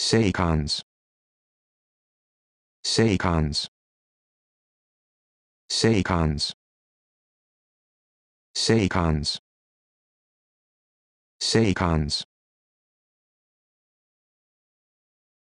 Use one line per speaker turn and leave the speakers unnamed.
Seikans. Seikans. Seikans. Seikans. Seikans.